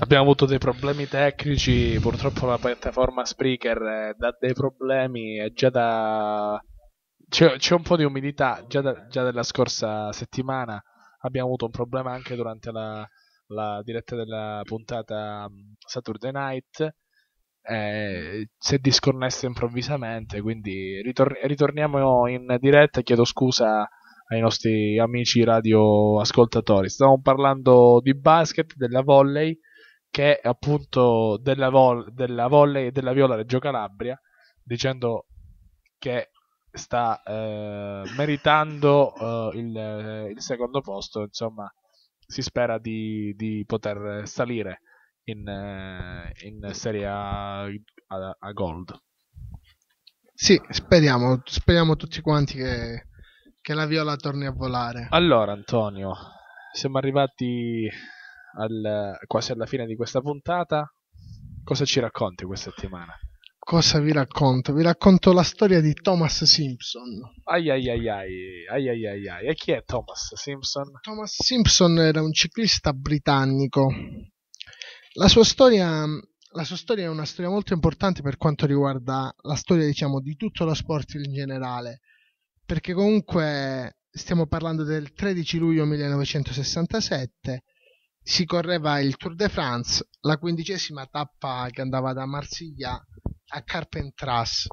Abbiamo avuto dei problemi tecnici, purtroppo la piattaforma Spreaker eh, dà dei problemi, è già da... C'è, c'è un po' di umidità, già, da, già dalla scorsa settimana abbiamo avuto un problema anche durante la, la diretta della puntata mm, Saturday Night eh, si è disconnesso improvvisamente quindi ritor- ritorniamo in diretta chiedo scusa ai nostri amici radioascoltatori. Stiamo parlando di basket, della volley, che è appunto della, vol- della volley e della viola Reggio Calabria, dicendo che sta eh, meritando eh, il, eh, il, secondo posto, insomma si spera di, di poter salire in, eh, in Serie a, a, a Gold. Sì, speriamo, speriamo tutti quanti che che la viola torni a volare. Allora, Antonio, siamo arrivati al, quasi alla fine di questa puntata. Cosa ci racconti questa settimana? Cosa vi racconto? Vi racconto la storia di Thomas Simpson. Ai ai ai ai, ai ai ai ai. E chi è Thomas Simpson? Thomas Simpson era un ciclista britannico. La sua storia, la sua storia è una storia molto importante per quanto riguarda la storia, diciamo, di tutto lo sport in generale perché comunque stiamo parlando del 13 luglio 1967, si correva il Tour de France, la quindicesima tappa che andava da Marsiglia a Carpentras.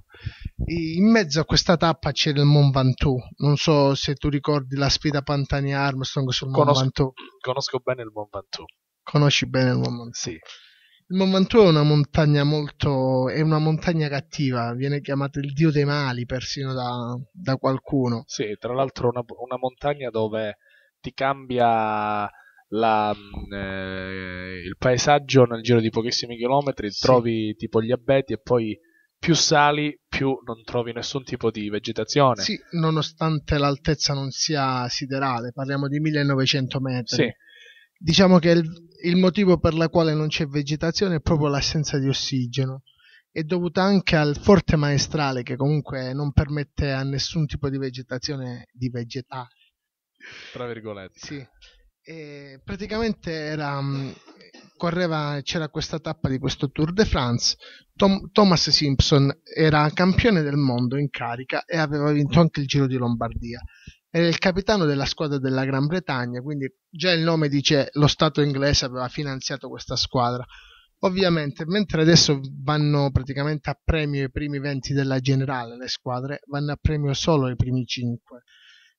In mezzo a questa tappa c'era il Mont Ventoux. Non so se tu ricordi la sfida Pantani Armstrong sul conosco, Mont Ventoux. Conosco bene il Mont Ventoux. Conosci bene il Mont Ventoux? Sì. Il Mamantuo è una montagna molto. è una montagna cattiva, viene chiamato il dio dei mali persino da, da qualcuno. Sì, tra l'altro una, una montagna dove ti cambia la, mm, eh, il paesaggio nel giro di pochissimi chilometri, sì. trovi tipo gli abeti e poi più sali più non trovi nessun tipo di vegetazione. Sì, nonostante l'altezza non sia siderale, parliamo di 1900 metri. Sì. Diciamo che il, il motivo per la quale non c'è vegetazione è proprio l'assenza di ossigeno è dovuta anche al forte maestrale che comunque non permette a nessun tipo di vegetazione di vegetare. Tra virgolette. Sì. E praticamente era, mm, correva, c'era questa tappa di questo Tour de France. Tom, Thomas Simpson era campione del mondo in carica e aveva vinto anche il Giro di Lombardia era il capitano della squadra della Gran Bretagna, quindi già il nome dice lo Stato inglese aveva finanziato questa squadra. Ovviamente, mentre adesso vanno praticamente a premio i primi 20 della generale, le squadre vanno a premio solo i primi 5.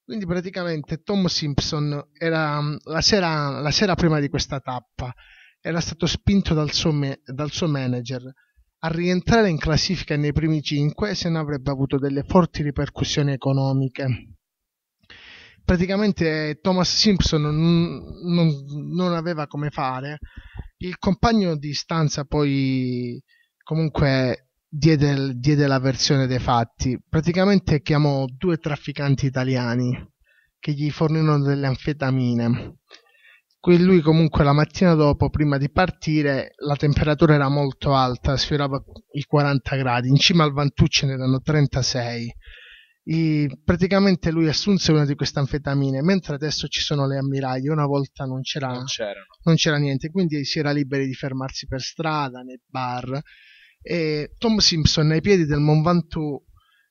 Quindi praticamente Tom Simpson era mm, la sera, la sera prima di questa tappa era stato spinto dal suo, dal suo manager a rientrare in classifica nei primi 5 se ne avrebbe avuto delle forti ripercussioni economiche praticamente Thomas Simpson non, non, non, aveva come fare. Il compagno di stanza poi comunque diede, diede, la versione dei fatti. Praticamente chiamò due trafficanti italiani che gli fornirono delle anfetamine. Qui lui comunque la mattina dopo, prima di partire, la temperatura era molto alta, sfiorava i 40 gradi, in cima al Vantucci ne erano 36 i, praticamente lui assunse una di queste anfetamine, mentre adesso ci sono le ammiraglie, una volta non c'era, non, non c'era niente, quindi si era liberi di fermarsi per strada, nei bar. E Tom Simpson, ai piedi del Mont Ventoux,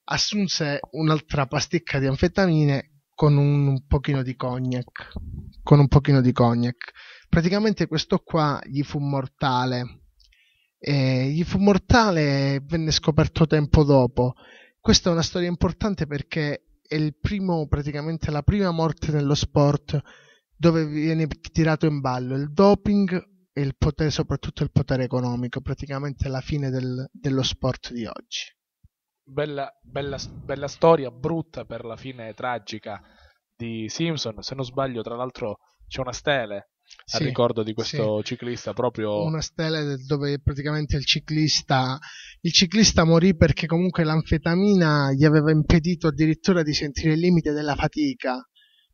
assunse un'altra pasticca di anfetamine con un, un pochino di cognac. Con un pochino di cognac. Praticamente questo qua gli fu mortale. E gli fu mortale e venne scoperto tempo dopo questa è una storia importante perché è il primo, praticamente la prima morte nello sport dove viene tirato in ballo il doping e il potere, soprattutto il potere economico, praticamente la fine del, dello sport di oggi. Bella, bella, bella, storia, brutta per la fine tragica di Simpson. Se non sbaglio, tra l'altro, c'è una stele sì, al ricordo di questo sì. ciclista proprio una stella dove praticamente il ciclista il ciclista morì perché comunque l'anfetamina gli aveva impedito addirittura di sentire il limite della fatica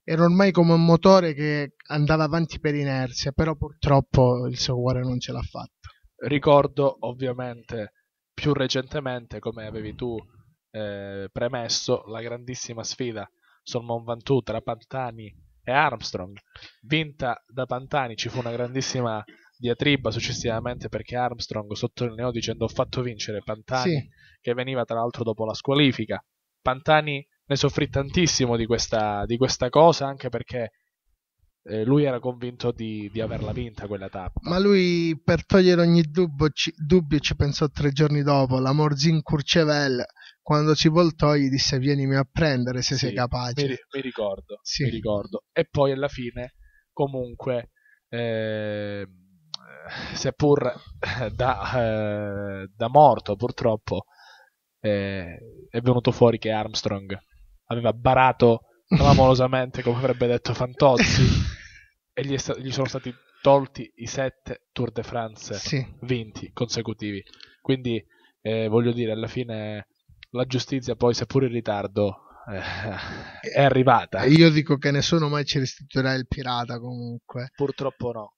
era ormai come un motore che andava avanti per inerzia però purtroppo il suo cuore non ce l'ha fatta ricordo ovviamente più recentemente come avevi tu eh, premesso la grandissima sfida sul Mont Ventoux tra Pantani e Armstrong. Vinta da Pantani, ci fu una grandissima diatriba successivamente perché Armstrong sottolineò dicendo ho fatto vincere Pantani, sì. che veniva tra l'altro dopo la squalifica. Pantani ne soffrì tantissimo di questa, di questa cosa anche perché eh, lui era convinto di, di, averla vinta quella tappa. Ma lui per togliere ogni dubbio ci, dubbio ci pensò tre giorni dopo, la Morzin Courchevel quando ci voltò gli disse vienimi a prendere se sì, sei capace. Mi, mi ricordo, sì. mi ricordo. E poi alla fine comunque... Ehm, eh, seppur da, eh, da, morto purtroppo eh, è venuto fuori che Armstrong aveva barato clamorosamente come avrebbe detto Fantozzi e gli, sta- gli, sono stati tolti i sette Tour de France sì. vinti consecutivi quindi eh, voglio dire alla fine la giustizia poi, seppur in ritardo, eh, è arrivata. Io dico che nessuno mai ci restituirà il pirata comunque. Purtroppo no.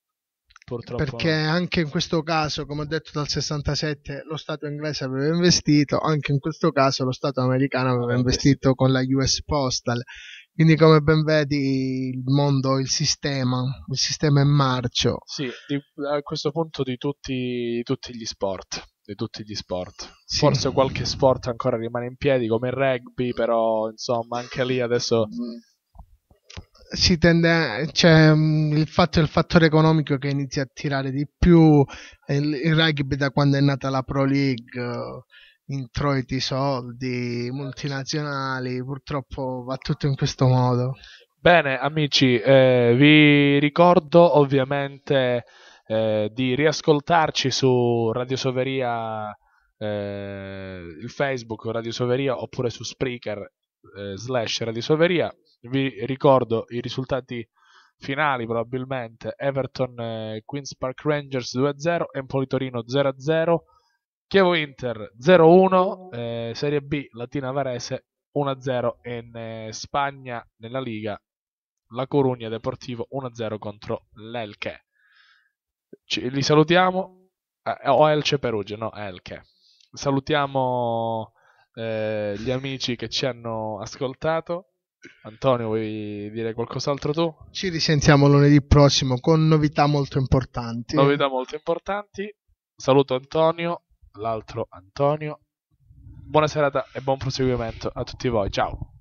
Purtroppo perché no. anche in questo caso, come ho detto dal 67, lo Stato inglese aveva investito, anche in questo caso lo Stato americano aveva investito con la US Postal. Quindi come ben vedi il mondo, il sistema, il sistema è marcio. Sì, di, a questo punto di tutti, di tutti gli sport di tutti gli sport. Sì. Forse qualche sport ancora rimane in piedi, come il rugby, però insomma anche lì adesso... Mm. Si tende, a, cioè, il fatto è il fattore economico che inizia a tirare di più. Il, il rugby, da quando è nata la Pro League, eh, introiti, soldi, multinazionali, purtroppo va tutto in questo modo. Bene, amici, eh, vi ricordo ovviamente eh, di riascoltarci su Radio Soveria, eh, il Facebook Radio Soveria oppure su Spreaker eh, slash Radio Soveria. Vi ricordo i risultati finali probabilmente Everton eh, Queens Park Rangers 2-0, Empoli Torino 0-0, Chievo Inter 0-1, eh, Serie B Latina Varese 1-0 e in eh, Spagna nella Liga La Corugna Deportivo 1-0 contro l'Elche. Ci, li salutiamo. Eh, o Elce Perugia, no, Elche. Salutiamo eh, gli amici che ci hanno ascoltato. Antonio, vuoi dire qualcos'altro tu? Ci risentiamo lunedì prossimo con novità molto importanti. Novità molto importanti. Saluto Antonio, l'altro Antonio. Buona serata e buon proseguimento a tutti voi. Ciao.